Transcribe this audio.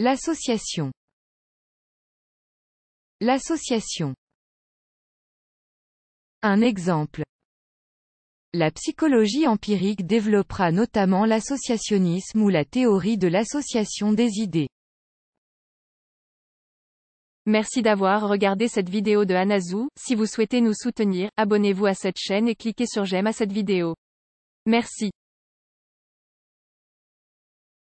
L'association. L'association. Un exemple. La psychologie empirique développera notamment l'associationnisme ou la théorie de l'association des idées. Merci d'avoir regardé cette vidéo de Anazou, si vous souhaitez nous soutenir, abonnez-vous à cette chaîne et cliquez sur j'aime à cette vidéo. Merci.